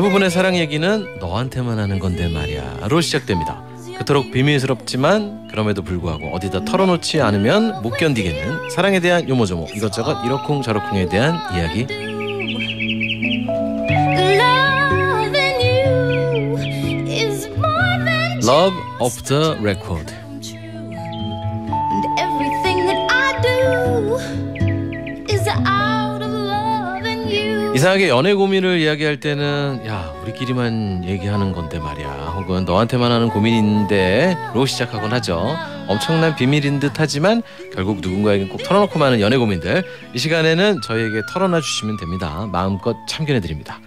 대부분의 사랑 얘기는 너한테만 하는 건데 말이야로 시작됩니다. 그토록 비밀스럽지만 그럼에도 불구하고 어디다 털어놓지 않으면 못 견디겠는 사랑에 대한 요모조모 이것저것 이러쿵 저러쿵에 대한 이야기 Love of the Record 이상하게 연애 고민을 이야기할 때는 야 우리끼리만 얘기하는 건데 말이야 혹은 너한테만 하는 고민인데로 시작하곤 하죠 엄청난 비밀인 듯 하지만 결국 누군가에겐 꼭 털어놓고 마는 연애 고민들 이 시간에는 저희에게 털어놔 주시면 됩니다 마음껏 참견해 드립니다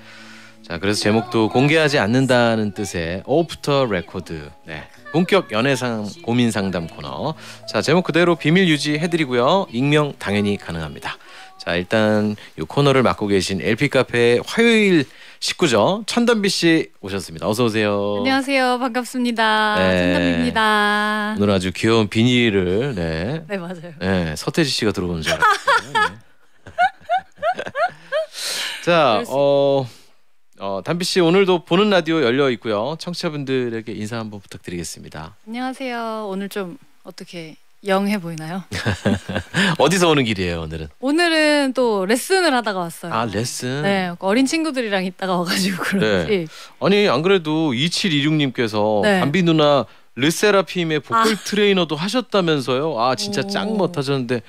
자 그래서 제목도 공개하지 않는다는 뜻의 오프터 레코드 네 본격 연애상 고민 상담 코너 자 제목 그대로 비밀 유지해드리고요 익명 당연히 가능합니다 자 일단 이 코너를 맡고 계신 LP 카페 화요일 19죠 천담비 씨 오셨습니다. 어서 오세요. 안녕하세요. 반갑습니다. 네. 천담비입니다. 오늘 아주 귀여운 비닐을 네. 네 맞아요. 네 서태지 씨가 들어오는 줄 알았어요. 네. 자 어. 어, 담비 씨 오늘도 보는 라디오 열려 있고요. 청취자분들에게 인사 한번 부탁드리겠습니다. 안녕하세요. 오늘 좀 어떻게 영해 보이나요? 어디서 오는 길이에요 오늘은? 오늘은 또 레슨을 하다가 왔어요. 아 레슨? 네 어린 친구들이랑 있다가 와가지고 네. 그런지. 네. 아니 안 그래도 2726님께서 네. 담비 누나 르세라핌의 보컬 아. 트레이너도 하셨다면서요? 아 진짜 짱 멋하셨는데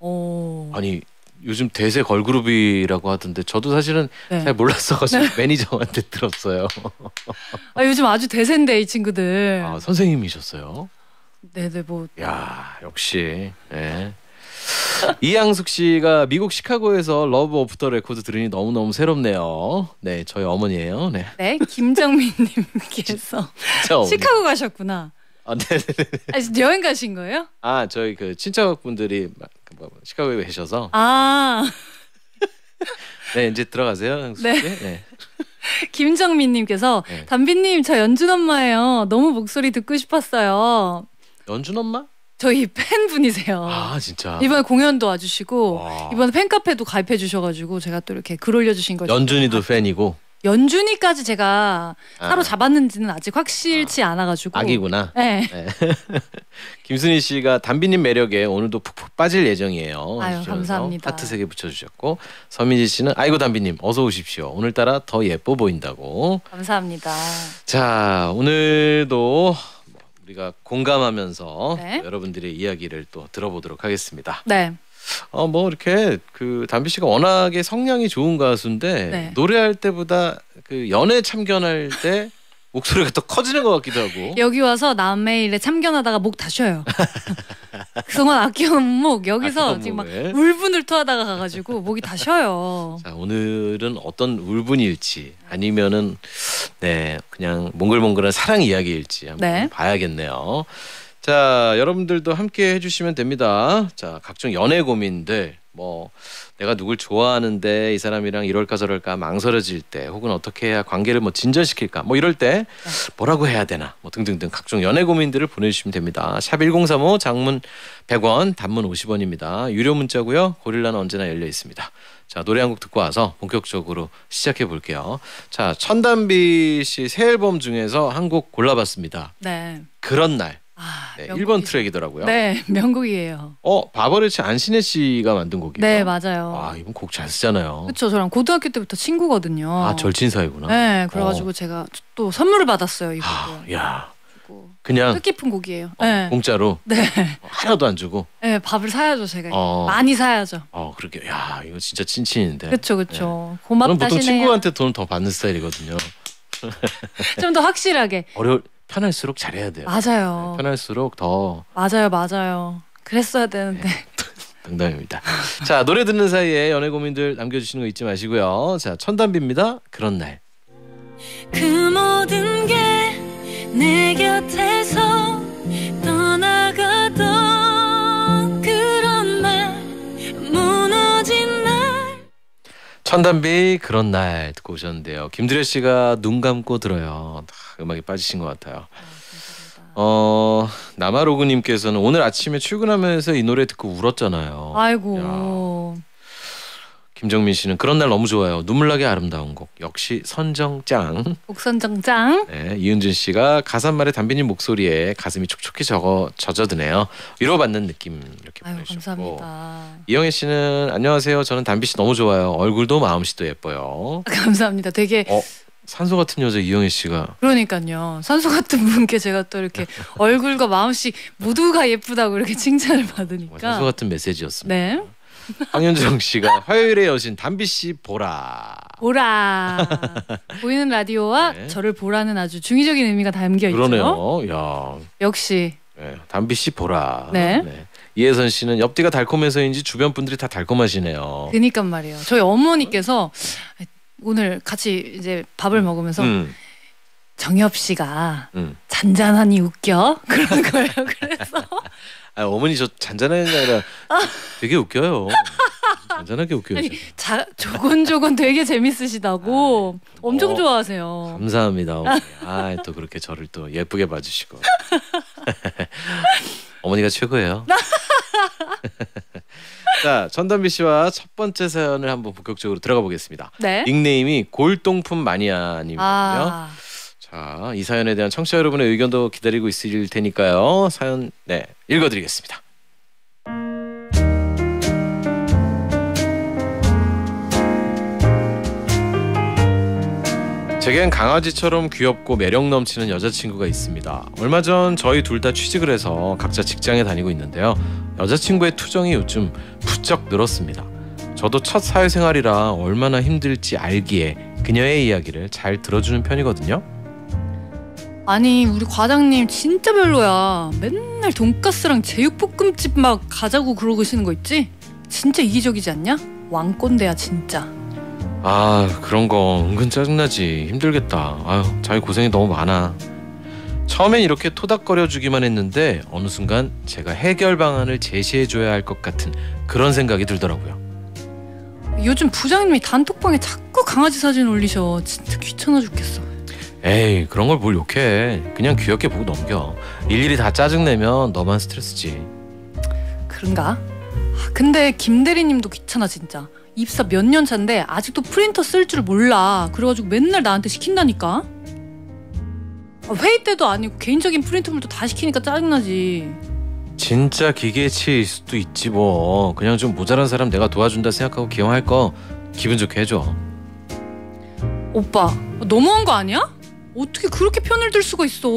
오. 아니 요즘 대세 걸그룹이라고 하던데 저도 사실은 네. 잘 몰랐어가지고 네. 매니저한테 들었어요. 아, 요즘 아주 대세인데 이 친구들. 아 선생님이셨어요? 네네 뭐. 야 역시. 예. 이양숙 씨가 미국 시카고에서 러브 오프터 레코드 들으니 너무너무 새롭네요. 네, 저희 어머니예요. 네. 네, 김정민 님께서 시카고 가셨구나. 아, 네, 네, 네. 네. 아, 여행 가신 거예요? 아, 저희 그 친척분들이 뭐 시카고에 계셔서 아. 네, 이제 들어가세요. 양숙 네. 네. 김정민 님께서 네. 담비 님, 저 연준 엄마예요. 너무 목소리 듣고 싶었어요. 연준 엄마? 저희 팬분이세요. 아 진짜. 이번에 공연도 와주시고 와. 이번에 팬카페도 가입해 주셔가지고 제가 또 이렇게 글 올려주신 거죠. 연준이도 아. 팬이고. 연준이까지 제가 아. 따로 잡았는지는 아직 확실치 아. 않아가지고. 악이구나. 네. 네. 김순희 씨가 담비님 매력에 오늘도 푹푹 빠질 예정이에요. 아유 감사합니다. 하트 세개 붙여주셨고 서민지 씨는 아이고 담비님 어서 오십시오. 오늘따라 더 예뻐 보인다고. 감사합니다. 자 오늘도. 우리가 공감하면서 네. 여러분들의 이야기를 또 들어보도록 하겠습니다. 네. 어 뭐 이렇게 그 담비 씨가 워낙에 성량이 좋은 가수인데 네. 노래할 때보다 그 연애 참견할 때 목소리가 더 커지는 것 같기도 하고. 여기 와서 남의 일에 참견하다가 목 다쉬어요 그동안 아끼운 목 여기서 지금 막 울분을 토하다가 가가지고 목이 다쉬어요자 오늘은 어떤 울분일지 아니면은 네 그냥 몽글몽글한 사랑 이야기일지 한번 네. 봐야겠네요. 자 여러분들도 함께 해주시면 됩니다. 자 각종 연애 고민들 뭐 내가 누굴 좋아하는데 이 사람이랑 이럴까 저럴까 망설여질 때 혹은 어떻게 해야 관계를 뭐 진전시킬까 뭐 이럴 때 네. 뭐라고 해야 되나 뭐 등등등 각종 연애 고민들을 보내주시면 됩니다. 샵1035 장문 100원 단문 50원입니다. 유료 문자고요. 고릴라는 언제나 열려 있습니다. 자 노래 한 곡 듣고 와서 본격적으로 시작해 볼게요. 자 천단비 씨 새 앨범 중에서 한 곡 골라봤습니다. 네. 그런 날. 아, 네, 명곡이... 1번 트랙이더라고요. 네, 명곡이에요. 어, 바버레치 안신혜 씨가 만든 곡이에요. 네, 맞아요. 아, 이분 곡 잘 쓰잖아요. 그렇죠. 저랑 고등학교 때부터 친구거든요. 아, 절친 사이구나. 네, 그래 가지고 어. 제가 또 선물을 받았어요, 이거. 아, 야. 그냥 뜻깊은 곡이에요. 어, 네. 공짜로. 네. 어, 하나도 안 주고. 네, 밥을 사야죠 제가. 어. 많이 사야죠. 어, 그렇게 야 이거 진짜 친친인데. 그렇죠, 그렇죠. 네. 고맙다. 저는 보통 친구한테 돈더 받는 스타일이거든요. 좀 더 확실하게. 어려. 편할수록 잘해야 돼요. 맞아요. 네, 편할수록 더 맞아요, 맞아요. 그랬어야 되는데. 네. 농담입니다. 자 노래 듣는 사이에 연애 고민들 남겨주시는 거 잊지 마시고요. 자 천단비입니다. 그런 날. 그 모든 게 내 곁에서 떠나가던. 천담비 그런 날 듣고 오셨는데요. 김두려 씨가 눈 감고 들어요. 음악에 빠지신 것 같아요. 아, 어 남아로그님께서는 오늘 아침에 출근하면서 이 노래 듣고 울었잖아요. 아이고. 야. 김정민 씨는 그런 날 너무 좋아요. 눈물나게 아름다운 곡. 역시 선정짱. 곡 선정짱. 네, 이은준 씨가 가사말에 담비님 목소리에 가슴이 촉촉히 적어 젖어드네요. 위로받는 느낌 이렇게 아유, 보내주셨고. 감사합니다. 이영애 씨는 안녕하세요. 저는 담비 씨 너무 좋아요. 얼굴도 마음씨도 예뻐요. 감사합니다. 되게 어? 산소 같은 여자 이영애 씨가 그러니까요 산소 같은 분께 제가 또 이렇게 얼굴과 마음씨 모두가 예쁘다고 이렇게 칭찬을 받으니까 뭐 산소 같은 메시지였습니다. 네. 황윤정 씨가 화요일의 여신 담비 씨 보라. 보라. 보이는 라디오와 네. 저를 보라는 아주 중의적인 의미가 담겨 있죠. 그러네요. 야. 역시. 네, 담비 씨 보라. 네. 네. 이혜선 씨는 옆뒤가 달콤해서인지 주변 분들이 다 달콤하시네요. 그니까 말이에요. 저희 어머니께서 오늘 같이 이제 밥을 음. 먹으면서 음. 정엽 씨가 음. 잔잔하니 웃겨 그런 거예요. 그래서 아, 니 어머니 저 잔잔한 게 아니라 아. 되게 웃겨요. 잔잔하게 웃겨요. 아니, 자, 조곤조곤 되게 재밌으시다고 아 네. 엄청 어, 좋아하세요. 감사합니다. 어머니. 아. 아, 또 그렇게 저를 또 예쁘게 봐주시고. 어머니가 최고예요. 자, 전담비 씨와 첫 번째 사연을 한번 본격적으로 들어가 보겠습니다. 네? 닉네임이 골동품 마니아님이거요 아. 자, 이 사연에 대한 청취자 여러분의 의견도 기다리고 있으실 테니까요. 사연 네, 읽어 드리겠습니다. 제겐 강아지처럼 귀엽고 매력 넘치는 여자친구가 있습니다. 얼마 전 저희 둘 다 취직을 해서 각자 직장에 다니고 있는데요. 여자친구의 투정이 요즘 부쩍 늘었습니다. 저도 첫 사회생활이라 얼마나 힘들지 알기에 그녀의 이야기를 잘 들어주는 편이거든요. 아니 우리 과장님 진짜 별로야 맨날 돈가스랑 제육볶음집 막 가자고 그러시는 거 있지? 진짜 이기적이지 않냐? 왕꼰대야 진짜 아 그런 거 은근 짜증나지 힘들겠다 아유 자기 고생이 너무 많아 처음엔 이렇게 토닥거려 주기만 했는데 어느 순간 제가 해결 방안을 제시해 줘야 할 것 같은 그런 생각이 들더라고요 요즘 부장님이 단톡방에 자꾸 강아지 사진 올리셔 진짜 귀찮아 죽겠어 에이 그런 걸 뭘 욕해 그냥 귀엽게 보고 넘겨 일일이 다 짜증내면 너만 스트레스지 그런가? 아, 근데 김대리님도 귀찮아 진짜 입사 몇 년 차인데 아직도 프린터 쓸 줄 몰라 그래가지고 맨날 나한테 시킨다니까 아, 회의 때도 아니고 개인적인 프린트물도 다 시키니까 짜증나지 진짜 기계치일 수도 있지 뭐 그냥 좀 모자란 사람 내가 도와준다 생각하고 기용 할거 기분 좋게 해줘 오빠 너무한 거 아니야? 어떻게 그렇게 편을 들 수가 있어?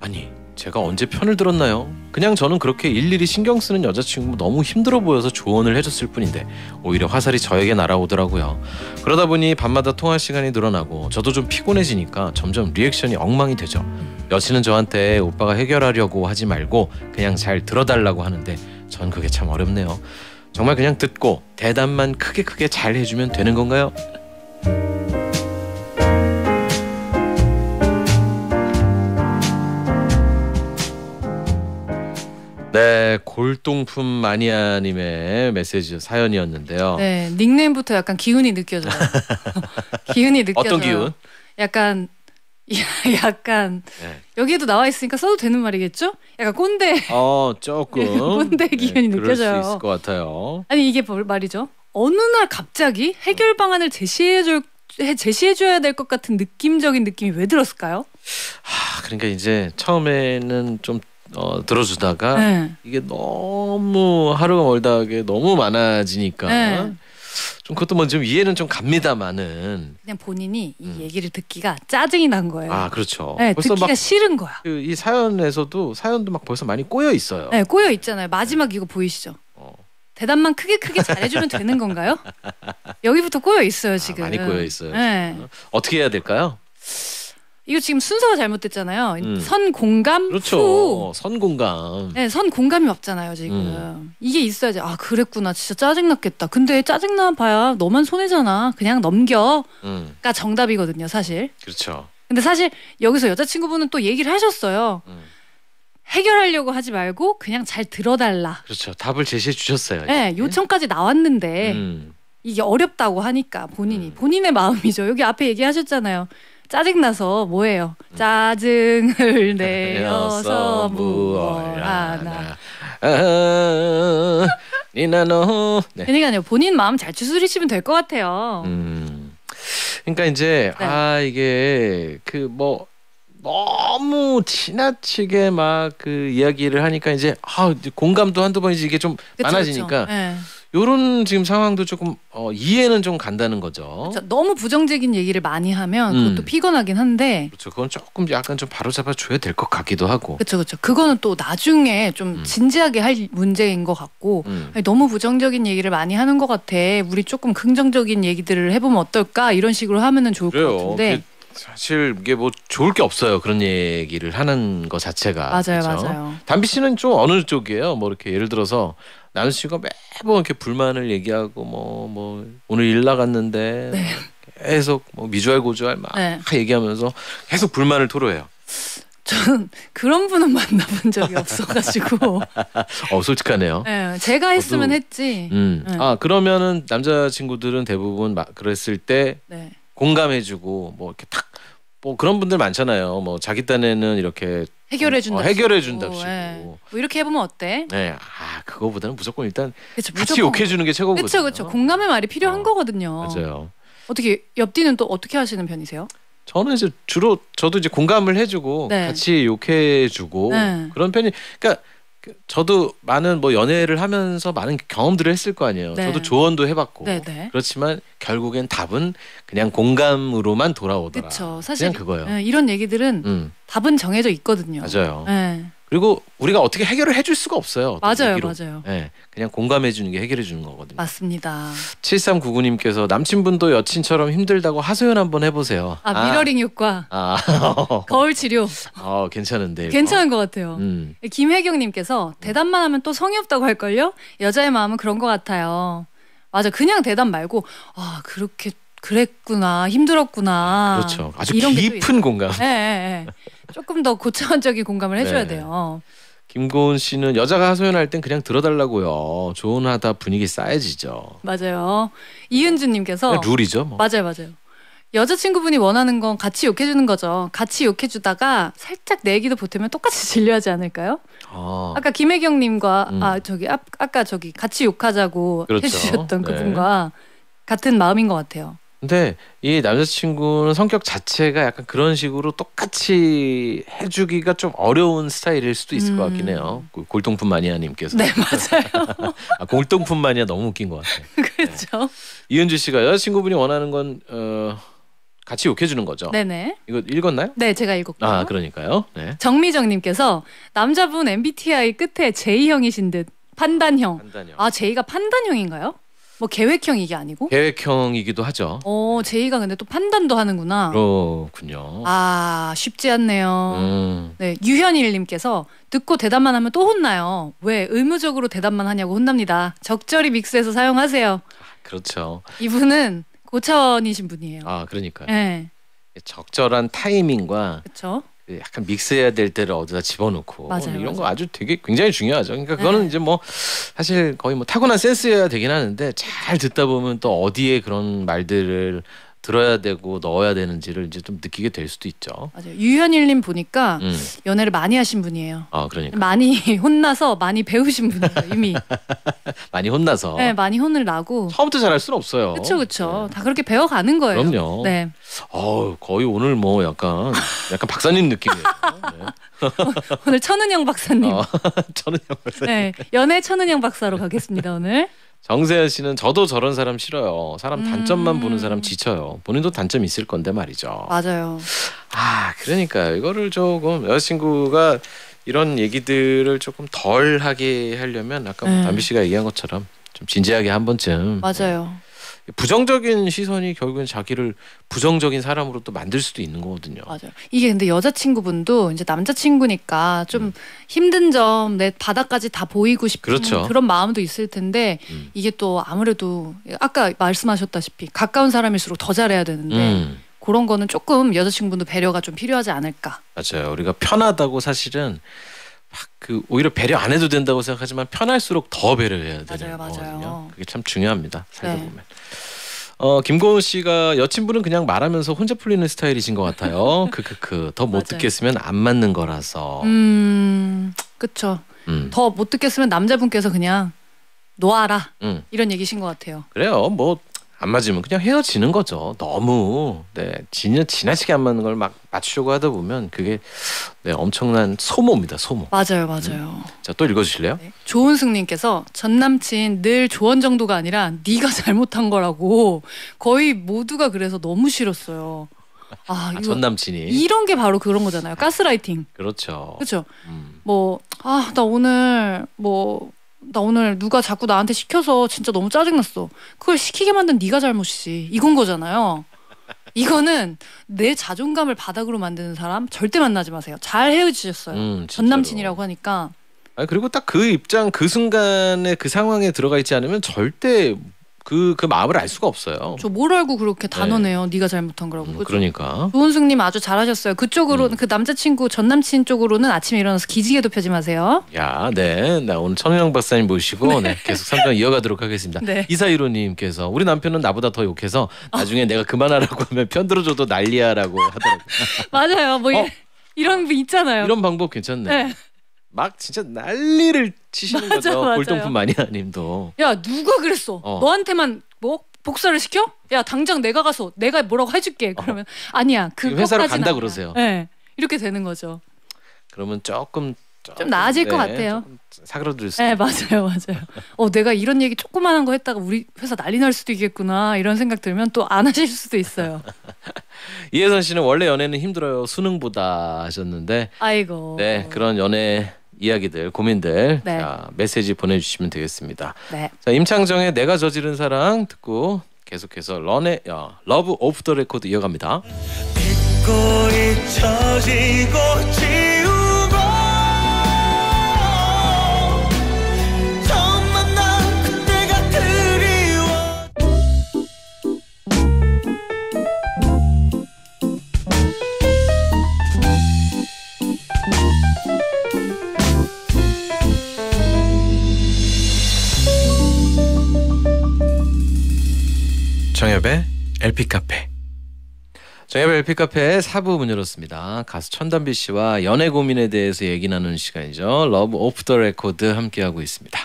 아니 제가 언제 편을 들었나요? 그냥 저는 그렇게 일일이 신경 쓰는 여자친구 너무 힘들어 보여서 조언을 해줬을 뿐인데 오히려 화살이 저에게 날아오더라고요. 그러다 보니 밤마다 통화 시간이 늘어나고 저도 좀 피곤해지니까 점점 리액션이 엉망이 되죠. 여친은 저한테 오빠가 해결하려고 하지 말고 그냥 잘 들어달라고 하는데 전 그게 참 어렵네요. 정말 그냥 듣고 대답만 크게 크게 잘 해주면 되는 건가요? 네, 골동품 마니아님의 메시지 사연이었는데요. 네, 닉네임부터 약간 기운이 느껴져요. 기운이 느껴져요. 어떤 기운? 약간 약간 네. 여기에도 나와 있으니까 써도 되는 말이겠죠? 약간 꼰대. 어, 조금 꼰대 네, 기운이 네, 느껴져요. 그럴 수 있을 것 같아요. 아니 이게 말이죠. 어느 날 갑자기 해결 방안을 제시해 줄 제시해 줘야 될 것 같은 느낌적인 느낌이 왜 들었을까요? 하, 그러니까 이제 처음에는 좀 어, 들어주다가 네. 이게 너무 하루가 멀다 하게 너무 많아지니까 네. 좀 그것도 뭐좀 이해는 좀 갑니다만은 그냥 본인이 이 음. 얘기를 듣기가 짜증이 난 거예요. 아 그렇죠. 네, 벌써 듣기가 싫은 거야. 그, 이 사연에서도 사연도 막 벌써 많이 꼬여 있어요. 네, 꼬여 있잖아요. 마지막 이거 보이시죠? 어. 대답만 크게 크게 잘해주면 되는 건가요? 여기부터 꼬여 있어요 지금. 아, 많이 꼬여 있어요. 네. 어떻게 해야 될까요? 이거 지금 순서가 잘못됐잖아요. 음. 선 공감 그렇죠. 후. 선 공감. 네, 선 공감이 없잖아요 지금. 음. 이게 있어야지. 아 그랬구나. 진짜 짜증 났겠다. 근데 짜증 나 봐야 너만 손해잖아. 그냥 넘겨. 음. 가 정답이거든요, 사실. 그렇죠. 근데 사실 여기서 여자친구분은 또 얘기를 하셨어요. 음. 해결하려고 하지 말고 그냥 잘 들어달라. 그렇죠. 답을 제시해 주셨어요. 네, 네, 요청까지 나왔는데 음. 이게 어렵다고 하니까 본인이 음. 본인의 마음이죠. 여기 앞에 얘기하셨잖아요. 짜증나서 뭐예요? 짜증을 내어서 무얼 하나. 니나노. 아, 네. 그러니까요. 본인 마음 잘 추스리시면 될 것 같아요. 음. 그러니까 이제 네. 아 이게 그 뭐 너무 지나치게 막 그 이야기를 하니까 이제 아 공감도 한두 번이지 이게 좀 그쵸, 많아지니까. 그쵸. 네. 요런 지금 상황도 조금 어, 이해는 좀 간다는 거죠. 그쵸, 그렇죠. 너무 부정적인 얘기를 많이 하면 그것도 음. 피곤하긴 한데. 그렇죠. 그건 조금 약간 좀 바로 잡아줘야 될 것 같기도 하고. 그렇죠, 그렇죠. 그거는 또 나중에 좀 음. 진지하게 할 문제인 것 같고 음. 아니, 너무 부정적인 얘기를 많이 하는 것 같아. 우리 조금 긍정적인 얘기들을 해보면 어떨까 이런 식으로 하면은 좋을 그래요. 것 같은데. 사실 이게 뭐 좋을 게 없어요. 그런 얘기를 하는 것 자체가. 맞아요, 그렇죠? 맞아요. 담비 씨는 좀 어느 쪽이에요? 뭐 이렇게 예를 들어서 나는 씨가 매번 이렇게 불만을 얘기하고 뭐뭐 뭐 오늘 일 나갔는데 네. 계속 뭐 미주알 고주알 막 네. 얘기하면서 계속 불만을 토로해요. 저는 그런 분은 만나본 적이 없어가지고. 어 솔직하네요. 네, 제가 했으면 저도, 했지. 음. 네. 아 그러면은 남자 친구들은 대부분 막 그랬을 때 네. 공감해주고 뭐 이렇게 탁. 뭐 그런 분들 많잖아요. 뭐 자기 딴에는 이렇게 어, 해결해 준다. 어, 해결해 준답시고. 예. 뭐 이렇게 해보면 어때? 네, 아 그거보다는 무조건 일단 그쵸, 무조건. 욕해 주는 게 최고거든요. 그렇죠, 그렇죠. 공감의 말이 필요한 어, 거거든요. 맞아요. 어떻게 옆뒤는 또 어떻게 하시는 편이세요? 저는 이제 주로 저도 이제 공감을 해주고 네. 같이 욕해주고 네. 그런 편이. 그러니까 저도 많은 뭐 연애를 하면서 많은 경험들을 했을 거 아니에요. 네. 저도 조언도 해봤고 네네. 네. 그렇지만 결국엔 답은 그냥 공감으로만 돌아오더라. 그쵸, 사실 그냥 그거예요. 네, 이런 얘기들은 음. 답은 정해져 있거든요. 맞아요. 네. 그리고 우리가 어떻게 해결을 해줄 수가 없어요. 맞아요, 얘기로. 맞아요. 네, 그냥 공감해 주는 게 해결해 주는 거거든요. 맞습니다. 7399님께서 남친분도 여친처럼 힘들다고 하소연 한번 해보세요. 아, 미러링 아. 효과. 아. 거울 치료. 어, 괜찮은데. 괜찮은 것 같아요. 음. 김혜경님께서 대답만 하면 또 성의 없다고 할걸요? 여자의 마음은 그런 것 같아요. 맞아, 그냥 대답 말고, 아, 그렇게 그랬구나 힘들었구나 그렇죠 아주 깊은 공감 네, 네, 네. 조금 더 고차원적인 공감을 해줘야 네. 돼요 김고은 씨는 여자가 하소연할 땐 그냥 들어달라고요 조언하다 분위기 쌓여지죠 맞아요 이은주님께서 네, 룰이죠 뭐. 맞아요 맞아요 여자친구분이 원하는 건 같이 욕해주는 거죠. 같이 욕해주다가 살짝 내기도 보태면 똑같이 진료하지 않을까요? 아. 까 김혜경님과 음. 아 저기 아, 아까 저기 같이 욕하자고 그렇죠. 해주셨던 네. 그분과 같은 마음인 것 같아요. 근데 이 남자친구는 성격 자체가 약간 그런 식으로 똑같이 해주기가 좀 어려운 스타일일 수도 있을 것 같긴 해요. 음. 골동품 마니아님께서. 네 맞아요. 아, 골동품 마니아 너무 웃긴 것 같아요. 그렇죠. 네. 이은주 씨가 여자친구분이 원하는 건 어, 같이 욕해주는 거죠. 네네. 이거 읽었나요? 네, 제가 읽었고요. 아, 그러니까요. 네. 정미정님께서 남자분 MBTI 끝에 J형이신 듯 판단형. 판단형. 아, J가 판단형인가요? 뭐 계획형 이게 아니고? 계획형이기도 하죠. 어, 제이가 근데 또 판단도 하는구나. 그렇군요. 아, 쉽지 않네요. 음. 네, 유현일님께서 듣고 대답만 하면 또 혼나요. 왜 의무적으로 대답만 하냐고 혼납니다. 적절히 믹스해서 사용하세요. 그렇죠. 이분은 고차원이신 분이에요. 아, 그러니까요. 네. 적절한 타이밍과 그쵸? 약간 믹스해야 될 때를 어디다 집어넣고 맞아요, 뭐 이런 맞아요. 거 아주 되게 굉장히 중요하죠. 그러니까 네. 그거는 이제 뭐 사실 거의 뭐 타고난 센스여야 되긴 하는데 잘 듣다 보면 또 어디에 그런 말들을 들어야 되고 넣어야 되는지를 이제 좀 느끼게 될 수도 있죠. 맞아요. 유현일님 보니까 음. 연애를 많이 하신 분이에요. 아 그러니까 많이 혼나서 많이 배우신 분이에요 이미. 많이 혼나서. 네, 많이 혼을 나고. 처음부터 잘할 수는 없어요. 그렇죠, 그렇죠. 네. 다 그렇게 배워가는 거예요. 그럼요. 네. 어 거의 오늘 뭐 약간 약간 박사님 느낌이에요. 네. 오늘 천은영 박사님. 어, 천은영 박사님. 네, 연애 천은영 박사로 가겠습니다 오늘. 정세현 씨는 저도 저런 사람 싫어요. 사람 단점만 음. 보는 사람 지쳐요. 본인도 단점 이 있을 건데 말이죠. 맞아요. 아 그러니까 이거를 조금 여자친구가 이런 얘기들을 조금 덜 하게 하려면 아까 뭐 네. 담비 씨가 얘기한 것처럼 좀 진지하게 한 번쯤 맞아요. 네. 부정적인 시선이 결국엔 자기를 부정적인 사람으로 또 만들 수도 있는 거거든요. 맞아요. 이게 근데 여자친구분도 이제 남자친구니까 좀 음. 힘든 점 내 바닥까지 다 보이고 싶은 그렇죠. 그런 마음도 있을 텐데 음. 이게 또 아무래도 아까 말씀하셨다시피 가까운 사람일수록 더 잘해야 되는데 음. 그런 거는 조금 여자친구분도 배려가 좀 필요하지 않을까. 맞아요. 우리가 편하다고 사실은 막그 아, 오히려 배려 안 해도 된다고 생각하지만 편할수록 더 배려해야 되는 맞아요, 거거든요. 맞아요. 그게 참 중요합니다. 살다 네. 보면. 어 김고은 씨가 여친분은 그냥 말하면서 혼자 풀리는 스타일이신 것 같아요. 크크크 그, 그, 그. 더못 맞아요. 듣겠으면 안 맞는 거라서. 음, 그쵸. 음. 더못 듣겠으면 남자분께서 그냥 놓아라 음. 이런 얘기신 것 같아요. 그래요. 뭐안 맞으면 그냥 헤어지는 거죠. 너무 네, 진, 지나치게 안 맞는 걸 막 맞추려고 하다 보면 그게 네, 엄청난 소모입니다. 소모. 맞아요, 음. 맞아요. 음. 자또 읽어주실래요? 네. 조은승님께서 전 남친 늘 조언 정도가 아니라 네가 잘못한 거라고 거의 모두가 그래서 너무 싫었어요. 아, 아전 남친이 이런 게 바로 그런 거잖아요. 가스라이팅. 그렇죠. 그렇죠. 음. 뭐아나 오늘 뭐나 오늘 누가 자꾸 나한테 시켜서 진짜 너무 짜증났어. 그걸 시키게 만든 네가 잘못이지. 이건 거잖아요. 이거는 내 자존감을 바닥으로 만드는 사람 절대 만나지 마세요. 잘 헤어지셨어요. 음, 전 남친이라고 하니까. 아 그리고 딱 그 입장 그 순간에 그 상황에 들어가 있지 않으면 절대 그, 그 마음을 알 수가 없어요. 저 뭘 알고 그렇게 단언해요. 네. 네가 잘못한 거라고. 음, 그러니까. 조은숙님 아주 잘하셨어요. 그쪽으로 음. 그 남자친구 전 남친 쪽으로는 아침에 일어나서 기지개도 펴지 마세요. 야, 네. 나 오늘 천영 박사님 모시고 네. 네, 계속 상담 이어가도록 하겠습니다. 네. 이사이로님께서 우리 남편은 나보다 더 욕해서 나중에 어. 내가 그만하라고 하면 편들어줘도 난리야라고 하더라고 맞아요. 뭐 어? 이런 게 있잖아요. 이런 방법 괜찮네. 네. 막 진짜 난리를 치시는 맞아, 거죠. 맞아요. 골동품 마니아님도. 야 누가 그랬어? 어. 너한테만 뭐 복사를 시켜? 야 당장 내가 가서 내가 뭐라고 해줄게. 어. 그러면 어. 아니야 그 회사로 간다 아니야. 그러세요. 네 이렇게 되는 거죠. 그러면 조금 좀 나아질 네, 것 같아요. 사그러들 수. 네 맞아요 맞아요. 어 내가 이런 얘기 조그만한 거 했다가 우리 회사 난리 날 수도 있겠구나 이런 생각 들면 또 안 하실 수도 있어요. 이혜선 씨는 원래 연애는 힘들어요 수능보다 하셨는데. 아이고. 네 그런 연애 이야기들 고민들 네. 자, 메시지 보내주시면 되겠습니다. 네. 자 임창정의 내가 저지른 사랑 듣고 계속해서 런의 야, 러브 오프 더 레코드 이어갑니다. 정엽의 LP 카페. 정엽의 LP 카페 4부 문 열었습니다. 가수 천단비 씨와 연애 고민에 대해서 얘기 나누는 시간이죠. 러브 오프 더 레코드 함께하고 있습니다.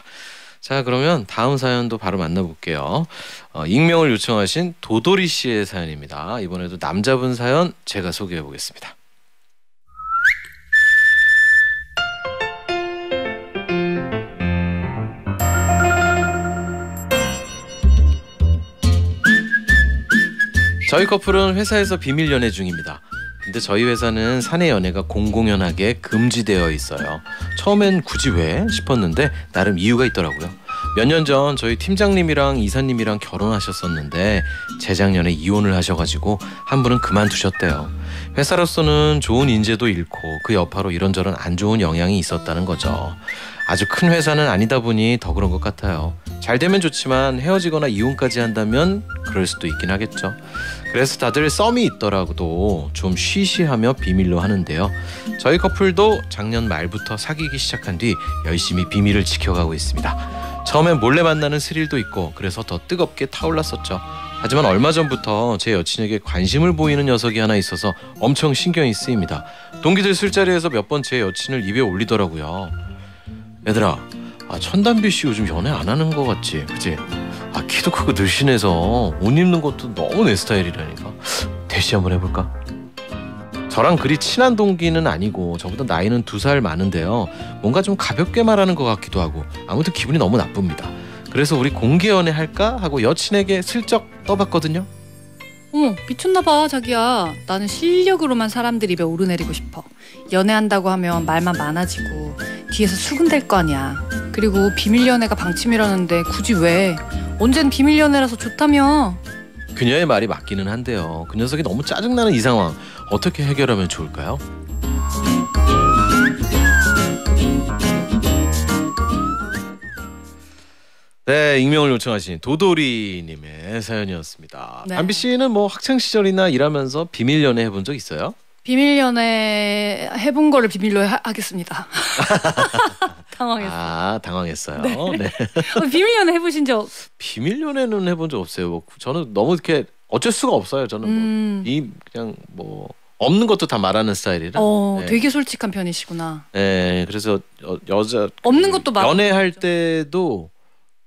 자 그러면 다음 사연도 바로 만나볼게요. 어, 익명을 요청하신 도돌이 씨의 사연입니다. 이번에도 남자분 사연 제가 소개해 보겠습니다. 저희 커플은 회사에서 비밀 연애 중입니다. 근데 저희 회사는 사내 연애가 공공연하게 금지되어 있어요. 처음엔 굳이 왜 싶었는데 나름 이유가 있더라고요. 몇 년 전 저희 팀장님이랑 이사님이랑 결혼하셨었는데 재작년에 이혼을 하셔가지고 한 분은 그만두셨대요. 회사로서는 좋은 인재도 잃고 그 여파로 이런저런 안 좋은 영향이 있었다는 거죠. 아주 큰 회사는 아니다 보니 더 그런 것 같아요. 잘 되면 좋지만 헤어지거나 이혼까지 한다면 그럴 수도 있긴 하겠죠. 그래서 다들 썸이 있더라도 고좀 쉬쉬하며 비밀로 하는데요. 저희 커플도 작년 말부터 사귀기 시작한 뒤 열심히 비밀을 지켜가고 있습니다. 처음엔 몰래 만나는 스릴도 있고 그래서 더 뜨겁게 타올랐었죠. 하지만 얼마 전부터 제 여친에게 관심을 보이는 녀석이 하나 있어서 엄청 신경이 쓰입니다. 동기들 술자리에서 몇 번 제 여친을 입에 올리더라고요. 얘들아, 아, 천단비 씨 요즘 연애 안 하는 거 같지? 그치? 아 키도 크고 늘씬해서 옷 입는 것도 너무 내 스타일이라니까 대시 한번 해볼까? 저랑 그리 친한 동기는 아니고 저보다 나이는 두 살 많은데요 뭔가 좀 가볍게 말하는 것 같기도 하고 아무튼 기분이 너무 나쁩니다 그래서 우리 공개연애 할까 하고 여친에게 슬쩍 떠봤거든요 어 미쳤나봐 자기야 나는 실력으로만 사람들 입에 오르내리고 싶어 연애한다고 하면 말만 많아지고 뒤에서 수근될 거 아니야 그리고 비밀 연애가 방침이라는데 굳이 왜 언젠 비밀 연애라서 좋다며 그녀의 말이 맞기는 한데요 그 녀석이 너무 짜증나는 이 상황 어떻게 해결하면 좋을까요? 네, 익명을 요청하신 도돌이님의 사연이었습니다. 네. 안비 씨는 뭐 학창 시절이나 일하면서 비밀 연애 해본 적 있어요? 비밀 연애 해본 거를 비밀로 하, 하겠습니다. 당황했어요. 아, 당황했어요. 네. 네. 어, 비밀 연애 해보신 적? 비밀 연애는 해본 적 없어요. 뭐, 저는 너무 이렇게 어쩔 수가 없어요. 저는 뭐, 음. 이 그냥 뭐 없는 것도 다 말하는 스타일이라. 어, 네. 되게 솔직한 편이시구나. 네, 그래서 여, 자 없는 것도 말. 연애할 때도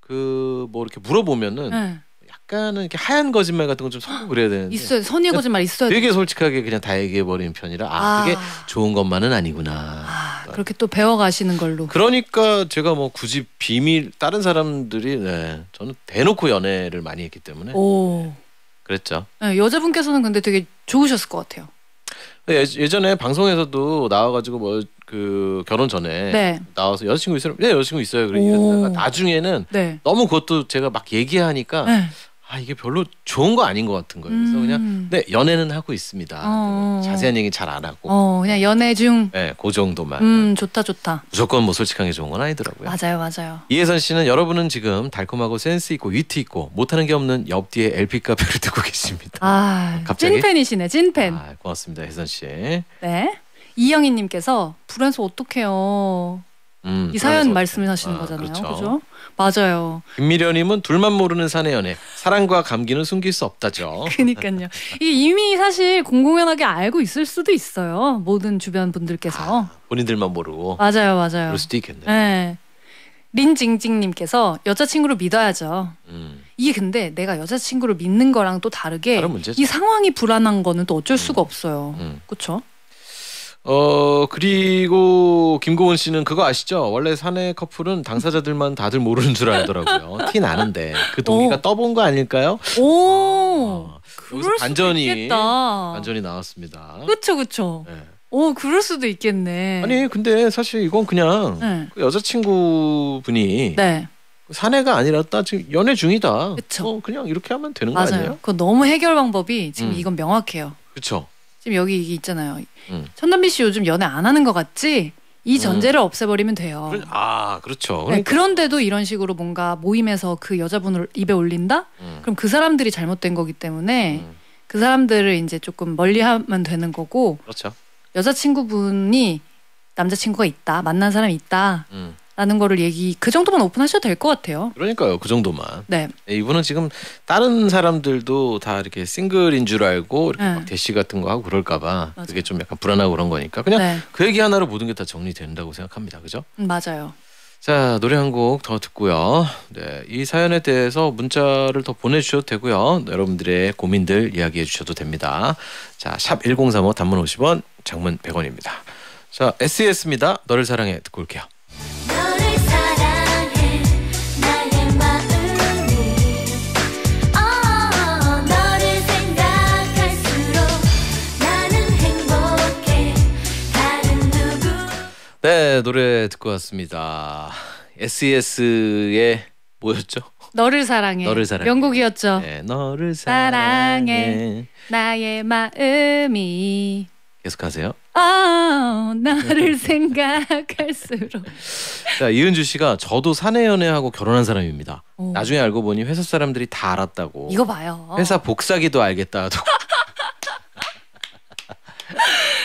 그뭐 이렇게 물어보면은 네. 약간은 이렇게 하얀 거짓말 같은 건좀 섞을 해야 되는데 있어요 선의 거짓말 있어야 되게 솔직하게 그냥 다 얘기해 버리는 편이라 아, 아, 그게 좋은 것만은 아니구나 아, 그렇게 또 배워가시는 걸로 그러니까 제가 뭐 굳이 비밀 다른 사람들이 네, 저는 대놓고 연애를 많이 했기 때문에 오. 그랬죠 네, 여자분께서는 근데 되게 좋으셨을 것 같아요 예, 예전에 방송에서도 나와가지고 뭐그 결혼 전에 네. 나와서 여자친구 있어요? 네 여자친구 있어요. 그래 이러다가 나중에는 네. 너무 그것도 제가 막 얘기하니까 네. 아 이게 별로 좋은 거 아닌 것 같은 거예요. 그래서 그냥 음. 네 연애는 하고 있습니다. 어. 어. 자세한 얘기 잘 안 하고 어, 그냥 연애 중. 네, 그 정도만. 음 좋다 좋다. 무조건 뭐 솔직한 게 좋은 건 아니더라고요. 맞아요 맞아요. 이혜선 씨는 여러분은 지금 달콤하고 센스 있고 위트 있고 못하는 게 없는 옆뒤에 LP 카페를 듣고 계십니다. 아 갑자기 찐팬이시네 찐팬. 아, 고맙습니다 혜선 씨. 네. 이영희님께서 불안서 어떡해요. 음, 이 사연 말씀을 하시는 아, 거잖아요. 그렇죠. 그죠? 맞아요. 김미련님은 둘만 모르는 사내 연애. 사랑과 감기는 숨길 수 없다죠. 그니까요. 이미 사실 공공연하게 알고 있을 수도 있어요. 모든 주변 분들께서. 아, 본인들만 모르고. 맞아요, 맞아요. 그럴 수도 있겠네요. 네. 린징징님께서 여자친구를 믿어야죠. 음. 이게 근데 내가 여자친구를 믿는 거랑 또 다르게 이 상황이 불안한 거는 또 어쩔 음. 수가 없어요. 그렇죠? 어 그리고 김고은 씨는 그거 아시죠? 원래 사내 커플은 당사자들만 다들 모르는 줄 알더라고요. 티 나는데 그 동기가 오. 떠본 거 아닐까요? 오, 어, 아, 여기서 반전이 있겠다. 반전이 나왔습니다. 그렇죠, 그렇죠. 네. 오, 그럴 수도 있겠네. 아니 근데 사실 이건 그냥 네. 그 여자친구 분이 네. 사내가 아니라 나 지금 연애 중이다. 그쵸. 어, 그냥 이렇게 하면 되는 맞아요. 거 아니에요? 그 너무 해결 방법이 지금 음. 이건 명확해요. 그렇죠. 지금 여기 이게 있잖아요. 음. 천담비 씨 요즘 연애 안 하는 것 같지? 이 음. 전제를 없애버리면 돼요. 그아 그렇죠. 네, 그러니까. 그런데도 이런 식으로 뭔가 모임에서 그 여자분을 입에 올린다? 음. 그럼 그 사람들이 잘못된 거기 때문에 음. 그 사람들을 이제 조금 멀리하면 되는 거고. 그렇죠. 여자친구분이 남자친구가 있다, 만난 사람이 있다. 라는 거를 얘기 그 정도만 오픈하셔도 될 것 같아요. 그러니까요. 그 정도만. 네. 네. 이분은 지금 다른 사람들도 다 이렇게 싱글인 줄 알고 이렇게 네. 막 대시 같은 거 하고 그럴까 봐맞 그게 좀 약간 불안하고 그런 거니까 그냥 네. 그 얘기 하나로 모든 게 다 정리된다고 생각합니다. 그죠? 음, 맞아요. 자 노래 한 곡 더 듣고요. 네, 이 사연에 대해서 문자를 더 보내주셔도 되고요. 여러분들의 고민들 이야기해 주셔도 됩니다. 자, 샵 #1035 단문 50원, 장문 100원입니다. 자, SES입니다. 너를 사랑해 듣고 올게요. 노래 듣고 왔습니다. S.E.S의 뭐였죠? 너를 사랑해. 너를 사랑해. 명곡이었죠. 네, 너를 사랑해. 사랑해. 나의 마음이 계속하세요. 아 나를 생각할수록. 자 이은주 씨가 저도 사내 연애하고 결혼한 사람입니다. 오. 나중에 알고 보니 회사 사람들이 다 알았다고. 이거 봐요. 회사 복사기도 알겠다 하더라고.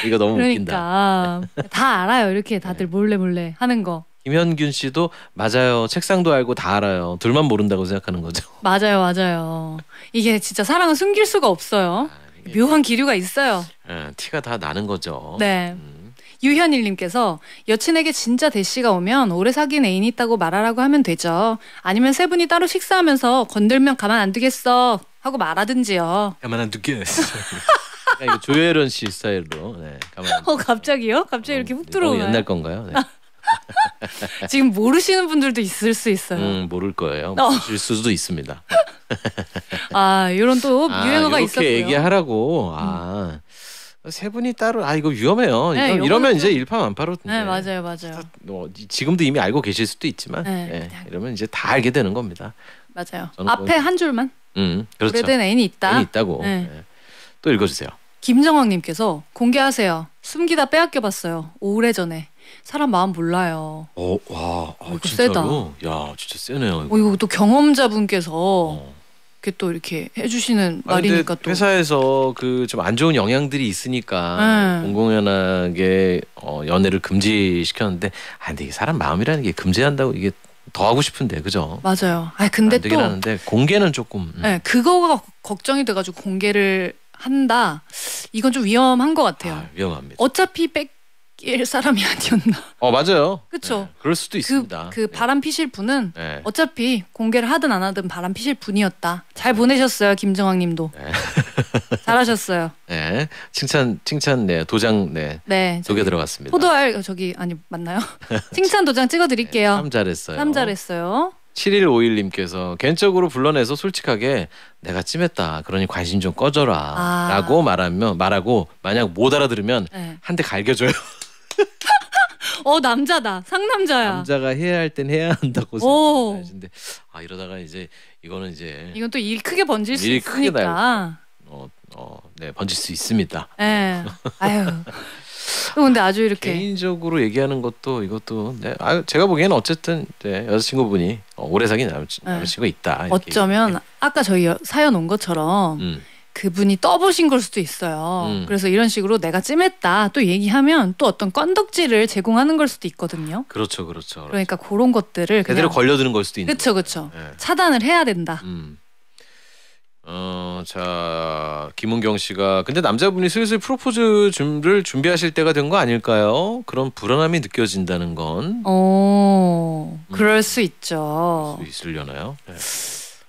이거 너무 그러니까. 웃긴다. 다 알아요. 이렇게 다들 네. 몰래 몰래 하는 거. 김현균 씨도 맞아요. 책상도 알고 다 알아요. 둘만 모른다고 생각하는 거죠. 맞아요, 맞아요. 이게 진짜 사랑은 숨길 수가 없어요. 아, 묘한 기류가 있어요. 아, 티가 다 나는 거죠. 네. 음. 유현일님께서 여친에게 진짜 대시가 오면 오래 사귄 애인 있다고 말하라고 하면 되죠. 아니면 세 분이 따로 식사하면서 건들면 가만 안 두겠어 하고 말하든지요. 가만 안 두겠어. 약간 조혜련 씨 스타일로. 네, 어 갑자기요? 갑자기 이렇게 훅 음, 들어오나요? 어, 옛날 건가요? 네. 지금 모르시는 분들도 있을 수 있어요. 음, 모를 거예요. 어. 모실 수도 있습니다. 아, 이런 또 아, 유행어가 있었고요. 이렇게 얘기하라고. 음. 아. 세 분이 따로 아 이거 위험해요. 네, 이런, 이러면 이제 일파만파로. 네, 네. 맞아요, 맞아요. 뭐, 지금도 이미 알고 계실 수도 있지만 네, 네, 이러면 이제 다 알게 되는 겁니다. 맞아요. 앞에 꼭... 한 줄만. 음, 그렇죠. 오래된 애인이 있다. 애인이 있다고. 네. 네. 또 읽어주세요. 김정황님께서 공개하세요. 숨기다 빼앗겨봤어요. 오래전에. 사람 마음 몰라요. 어, 와, 아, 어, 이거 진짜로? 세다. 야, 진짜 세네요. 이거, 어, 이거 또 경험자분께서 어. 이렇게 또 이렇게 해주시는 아니, 말이니까 또 회사에서 그 좀 안 좋은 영향들이 있으니까 네. 공공연하게 어, 연애를 금지시켰는데, 아 근데 이게 사람 마음이라는 게 금지한다고 이게 더 하고 싶은데 그죠? 맞아요. 아 근데 또 하는데 공개는 조금 음. 네, 그거가 걱정이 돼가지고 공개를 한다. 이건 좀 위험한 것 같아요. 아, 위험합니다. 어차피 뺏길 사람이 아니었나. 어 맞아요. 그렇죠. 네, 그럴 수도 그, 있습니다. 그, 그 바람 피실 분은 네. 어차피 공개를 하든 안 하든 바람 피실 분이었다. 잘 보내셨어요, 김정학님도. 네. 잘하셨어요. 네, 칭찬 칭찬 네 도장 네, 네 속에 들어갔습니다. 포도알 어, 저기 아니 맞나요? 칭찬 도장 찍어드릴게요. 네, 참 잘했어요. 참 잘했어요. 7151님께서 개인적으로 불러내서 솔직하게 내가 찜했다. 그러니 관심 좀 꺼져라. 아. 라고 말하면 말하고 만약 못 알아들으면 네. 한대 갈겨줘요. 어 남자다 상남자야. 남자가 해야 할 땐 해야 한다고 생각하는데 아 이러다가 이제 이거는 이제 이건 또 일 크게 번질 수 있으니까. 날, 어, 어, 네 번질 수 있습니다. 네. 아유. 어, 근데 아주 이렇게 개인적으로 얘기하는 것도 이것도 네, 아, 제가 보기에는 어쨌든 네, 여자친구분이 어, 오래 사귄 남친, 네. 남친구 있다. 이렇게 어쩌면 얘기해. 아까 저희 사연 온 것처럼 음. 그분이 떠보신 걸 수도 있어요. 음. 그래서 이런 식으로 내가 찜했다 또 얘기하면 또 어떤 껀덕지를 제공하는 걸 수도 있거든요. 그렇죠, 그렇죠. 그렇죠. 그러니까 그런 것들을 그냥 제대로 걸려드는 걸 수도 있는. 그쵸 그쵸 예. 차단을 해야 된다. 음. 어, 자, 김은경 씨가 근데 남자분이 슬슬 프로포즈 준비를 준비하실 때가 된 거 아닐까요? 그런 불안함이 느껴진다는 건. 어, 음. 그럴 음. 수 있죠. 수 있으려나요? 네.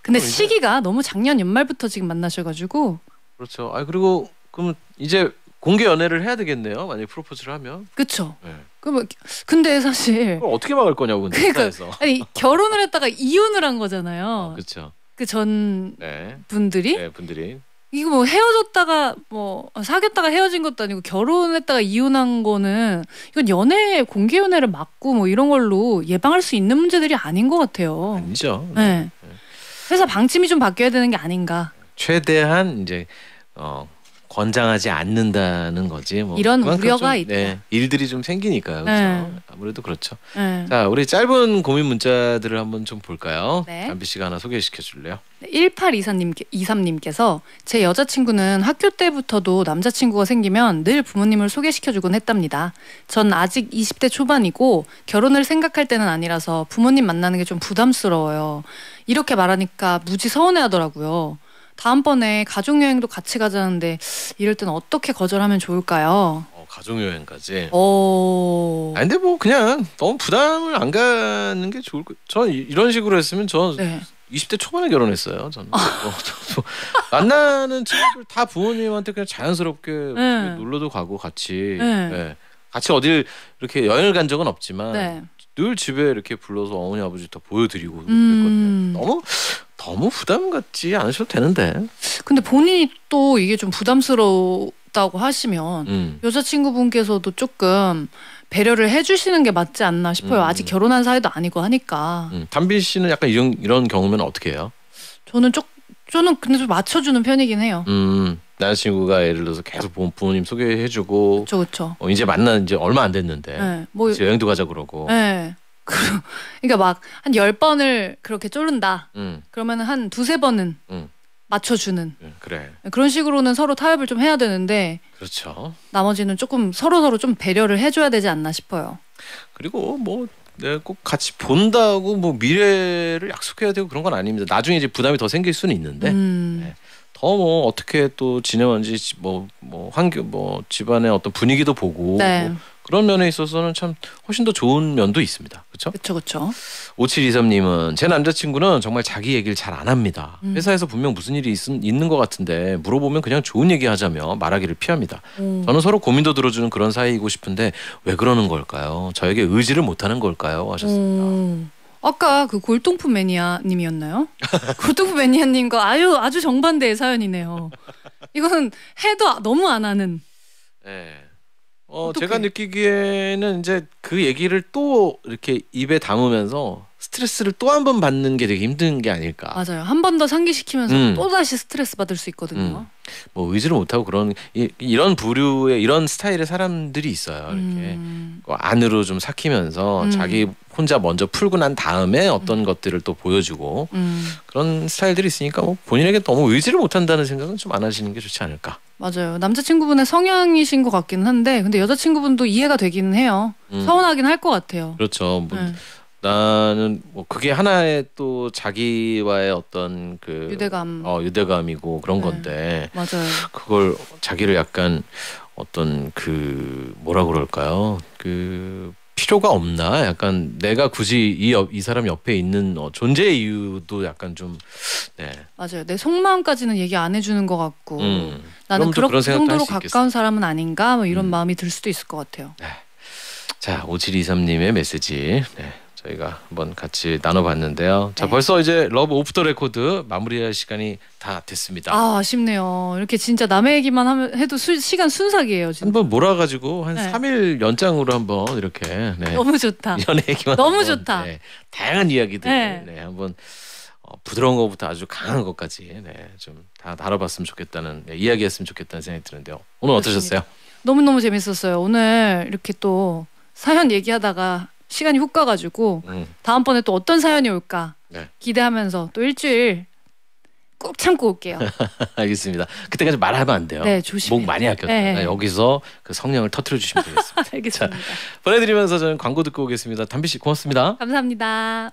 근데 시기가 너무 작년 연말부터 지금 만나셔가지고. 그렇죠. 아 그리고 그럼 이제 공개 연애를 해야 되겠네요. 만약 프로포즈를 하면. 그렇죠. 그럼 뭐, 근데 사실 어떻게 막을 거냐고 근데 그러니까, 아니 결혼을 했다가 이혼을 한 거잖아요. 어, 그렇죠. 그전 네. 분들이 네, 분들이 이거 뭐 헤어졌다가 뭐 아, 사귀었다가 헤어진 것도 아니고 결혼했다가 이혼한 거는 이건 연애 공개 연애를 막고 뭐 이런 걸로 예방할 수 있는 문제들이 아닌 것 같아요. 아니죠. 네. 네. 그래 방침이 좀 바뀌어야 되는 게 아닌가. 최대한 이제 어 권장하지 않는다는 거지. 뭐 이런 우려가 좀, 있다. 네, 일들이 좀 생기니까 그렇죠. 네. 아무래도 그렇죠. 네. 자, 우리 짧은 고민 문자들을 한번 좀 볼까요? 담비 네. 씨가 하나 소개시켜 줄래요? 1823님께서 제 여자친구는 학교 때부터도 남자친구가 생기면 늘 부모님을 소개시켜주곤 했답니다. 전 아직 20대 초반이고 결혼을 생각할 때는 아니라서 부모님 만나는 게 좀 부담스러워요. 이렇게 말하니까 무지 서운해하더라고요. 다음번에 가족여행도 같이 가자는데 이럴 땐 어떻게 거절하면 좋을까요? 어, 가족여행까지. 어. 아 근데 뭐 그냥 너무 부담을 안 가는 게 좋을 거. 전 이- 런 식으로 했으면 전 네. 20대 초반에 결혼했어요. 저는 뭐, 저 만나는 친구들 다 부모님한테 그냥 자연스럽게 네. 놀러도 가고 같이 네. 예. 같이 어딜 이렇게 여행을 간 적은 없지만 네. 늘 집에 이렇게 불러서 어머니 아버지 다 보여드리고 음. 그랬거든요. 너무 너무 부담 갖지 않으셔도 되는데. 근데 본인이 또 이게 좀 부담스럽다고 하시면 음. 여자친구분께서도 조금 배려를 해주시는 게 맞지 않나 싶어요. 음. 아직 결혼한 사이도 아니고 하니까. 음. 담비 씨는 약간 이런 이런 경우면 어떻게 해요? 저는 쪽 저는 근데 좀 맞춰주는 편이긴 해요. 음. 남자친구가 예를 들어서 계속 부모님 소개해주고 그쵸, 그쵸. 어, 이제 만난 이제 얼마 안 됐는데 네, 뭐, 여행도 가자 그러고 네. 그러니까 막 한 열번을 그렇게 쫄른다. 음. 그러면 한 두세 번은 음. 맞춰주는. 예, 그래. 그런 식으로는 서로 타협을 좀 해야 되는데. 그렇죠. 나머지는 조금 서로서로 좀 배려를 해줘야 되지 않나 싶어요. 그리고 뭐 네, 꼭 같이 본다고 뭐 미래를 약속해야 되고 그런 건 아닙니다. 나중에 이제 부담이 더 생길 수는 있는데 음. 네. 예. 더뭐 어떻게 또 지내는지 뭐뭐 뭐 환경 뭐 집안의 어떤 분위기도 보고 네. 뭐 그런 면에 있어서는 참 훨씬 더 좋은 면도 있습니다. 그렇죠? 그렇죠, 그렇죠. 5723님은 제 남자친구는 정말 자기 얘기를 잘 안 합니다. 음. 회사에서 분명 무슨 일이 있, 있는 것 같은데 물어보면 그냥 좋은 얘기 하자며 말하기를 피합니다. 음. 저는 서로 고민도 들어주는 그런 사이이고 싶은데 왜 그러는 걸까요? 저에게 의지를 못하는 걸까요? 하셨습니다. 음. 아까 그 골동품 매니아님이었나요? 골동품 매니아님과 아유 아주 정반대의 사연이네요. 이거 해도 아, 너무 안 하는. 네. 어 제가 느끼기에는 이제 그 얘기를 또 이렇게 입에 담으면서 스트레스를 또 한 번 받는 게 되게 힘든 게 아닐까. 맞아요. 한 번 더 상기시키면서 음. 또 다시 스트레스 받을 수 있거든요. 음. 뭐 의지를 못하고 그런 이, 이런 부류의 이런 스타일의 사람들이 있어요. 이렇게 음. 그 안으로 좀 삭히면서 음. 자기 혼자 먼저 풀고 난 다음에 어떤 음. 것들을 또 보여주고 음. 그런 스타일들이 있으니까 뭐 본인에게 너무 의지를 못한다는 생각은 좀 안 하시는 게 좋지 않을까. 맞아요. 남자친구분의 성향이신 것같기는 한데 근데 여자친구분도 이해가 되기는 해요. 음. 서운하긴 할 것 같아요. 그렇죠. 뭐, 네. 나는 뭐 그게 하나의 또 자기와의 어떤 그 유대감, 어 유대감이고 그런 네. 건데 맞아요. 그걸 자기를 약간 어떤 그 뭐라 그럴까요? 그 필요가 없나? 약간 내가 굳이 이, 이 사람 옆에 있는 어, 존재의 이유도 약간 좀 네. 맞아요. 내 속마음까지는 얘기 안 해주는 것 같고 음. 나는 그런, 그 정도로 가까운 사람은 아닌가 뭐 이런 음. 마음이 들 수도 있을 것 같아요. 네. 자 5723님의 메시지 네. 저희가 한번 같이 나눠봤는데요. 자 네. 벌써 이제 러브 오프 더 레코드 마무리할 시간이 다 됐습니다. 아 아쉽네요. 이렇게 진짜 남의 얘기만 하면 해도 수, 시간 순삭이에요. 진짜. 한번 몰아가지고 한 네. 3일 연장으로 한번 이렇게 네. 너무 좋다. 연애 얘기만 너무 한번, 좋다. 네, 다양한 이야기들 네. 네 한번. 어, 부드러운 것부터 아주 강한 것까지 네, 좀다 다뤄봤으면 좋겠다는 네, 이야기했으면 좋겠다는 생각이 드는데요. 오늘 어떠셨어요? 너무너무 재밌었어요. 오늘 이렇게 또 사연 얘기하다가 시간이 훅 가가지고 음. 다음번에 또 어떤 사연이 올까 네. 기대하면서 또 일주일 꼭 참고 올게요. 알겠습니다. 그때까지 말하면 안 돼요. 네, 조심. 목 많이 아꼈다. 네. 네. 아, 여기서 그 성령을 터트려 주시면 되겠습니다. 알겠습니다. 자, 보내드리면서 저는 광고 듣고 오겠습니다. 담비 씨 고맙습니다. 감사합니다.